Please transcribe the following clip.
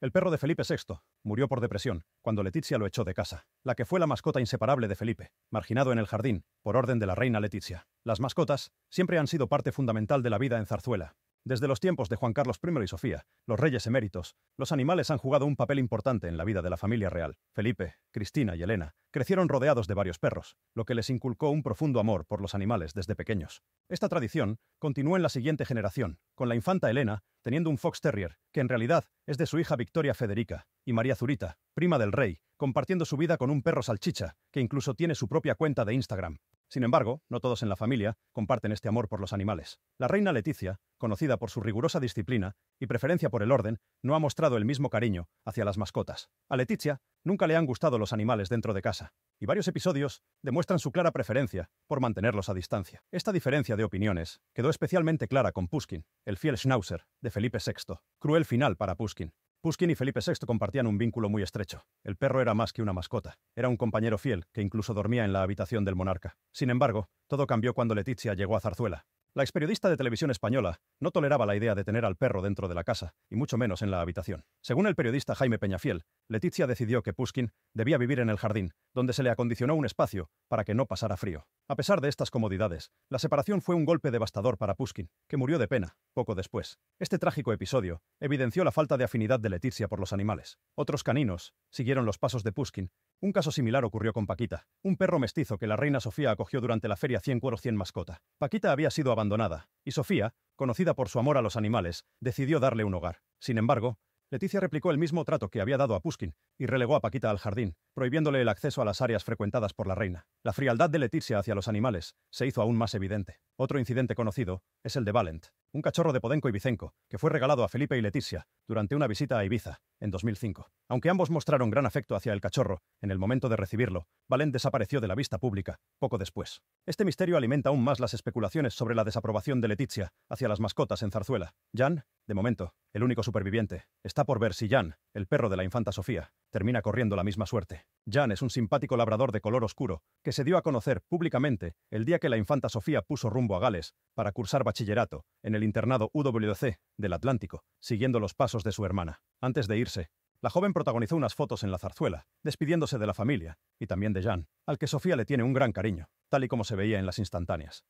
El perro de Felipe VI murió por depresión cuando Letizia lo echó de casa, la que fue la mascota inseparable de Felipe, marginado en el jardín por orden de la reina Leticia Las mascotas siempre han sido parte fundamental de la vida en Zarzuela. Desde los tiempos de Juan Carlos I y Sofía, los reyes eméritos, los animales han jugado un papel importante en la vida de la familia real. Felipe, Cristina y Elena crecieron rodeados de varios perros, lo que les inculcó un profundo amor por los animales desde pequeños. Esta tradición continuó en la siguiente generación, con la infanta Elena teniendo un Fox Terrier, que en realidad es de su hija Victoria Federica, y María Zurita, prima del rey, compartiendo su vida con un perro salchicha, que incluso tiene su propia cuenta de Instagram. Sin embargo, no todos en la familia comparten este amor por los animales. La reina Leticia conocida por su rigurosa disciplina y preferencia por el orden, no ha mostrado el mismo cariño hacia las mascotas. A Leticia nunca le han gustado los animales dentro de casa, y varios episodios demuestran su clara preferencia por mantenerlos a distancia. Esta diferencia de opiniones quedó especialmente clara con Puskin, el fiel schnauzer de Felipe VI. Cruel final para Puskin. Puskin y Felipe VI compartían un vínculo muy estrecho. El perro era más que una mascota, era un compañero fiel que incluso dormía en la habitación del monarca. Sin embargo, todo cambió cuando Leticia llegó a Zarzuela. La experiodista de televisión española no toleraba la idea de tener al perro dentro de la casa, y mucho menos en la habitación. Según el periodista Jaime Peñafiel, Letizia decidió que Puskin debía vivir en el jardín, donde se le acondicionó un espacio para que no pasara frío. A pesar de estas comodidades, la separación fue un golpe devastador para Puskin, que murió de pena poco después. Este trágico episodio evidenció la falta de afinidad de Letizia por los animales. Otros caninos siguieron los pasos de Puskin un caso similar ocurrió con Paquita, un perro mestizo que la reina Sofía acogió durante la feria 100 Cuero 100 mascota. Paquita había sido abandonada, y Sofía, conocida por su amor a los animales, decidió darle un hogar. Sin embargo, Leticia replicó el mismo trato que había dado a Puskin y relegó a Paquita al jardín, prohibiéndole el acceso a las áreas frecuentadas por la reina. La frialdad de Leticia hacia los animales se hizo aún más evidente. Otro incidente conocido es el de Valent, un cachorro de Podenco y Vicenco, que fue regalado a Felipe y Leticia durante una visita a Ibiza en 2005. Aunque ambos mostraron gran afecto hacia el cachorro, en el momento de recibirlo, Valen desapareció de la vista pública, poco después. Este misterio alimenta aún más las especulaciones sobre la desaprobación de Letizia hacia las mascotas en Zarzuela. Jan, de momento, el único superviviente, está por ver si Jan el perro de la infanta Sofía, termina corriendo la misma suerte. Jan es un simpático labrador de color oscuro, que se dio a conocer públicamente el día que la infanta Sofía puso rumbo a Gales para cursar bachillerato en el internado UWC del Atlántico, siguiendo los pasos de su hermana. Antes de irse, la joven protagonizó unas fotos en la zarzuela, despidiéndose de la familia, y también de Jan, al que Sofía le tiene un gran cariño, tal y como se veía en las instantáneas.